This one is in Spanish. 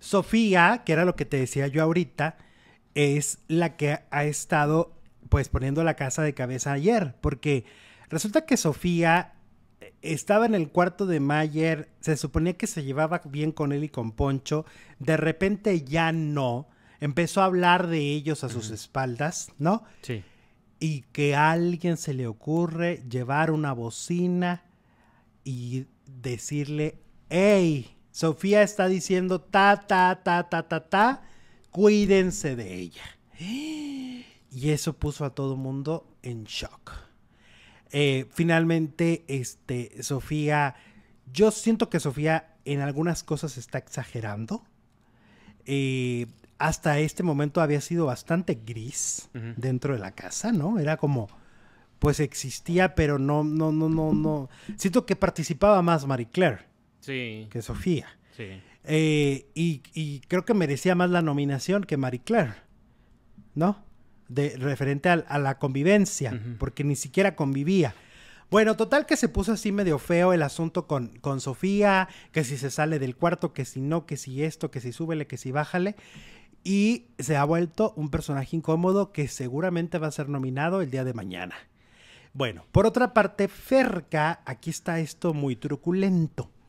Sofía, que era lo que te decía yo ahorita, es la que ha estado pues poniendo la casa de cabeza ayer, porque resulta que Sofía eh, estaba en el cuarto de Mayer, se suponía que se llevaba bien con él y con Poncho, de repente ya no, empezó a hablar de ellos a sus espaldas, ¿no? Sí. Y que a alguien se le ocurre llevar una bocina y decirle, hey, Sofía está diciendo ta, ta, ta, ta, ta, ta, cuídense de ella. Y eso puso a todo mundo en shock. Eh, finalmente, este, Sofía, yo siento que Sofía en algunas cosas está exagerando. Eh, hasta este momento había sido bastante gris dentro de la casa, ¿no? Era como, pues existía, pero no, no, no, no, no. Siento que participaba más Marie Claire sí. que Sofía. Sí. Eh, y, creo que merecía más la nominación que Marie Claire, ¿no? De, referente a, la convivencia, porque ni siquiera convivía. Bueno, total que se puso así medio feo el asunto con, con Sofía, que si se sale del cuarto, que si no, que si esto, que si súbele, que si bájale. Y se ha vuelto un personaje incómodo que seguramente va a ser nominado el día de mañana. Bueno, por otra parte, cerca, aquí está esto muy truculento.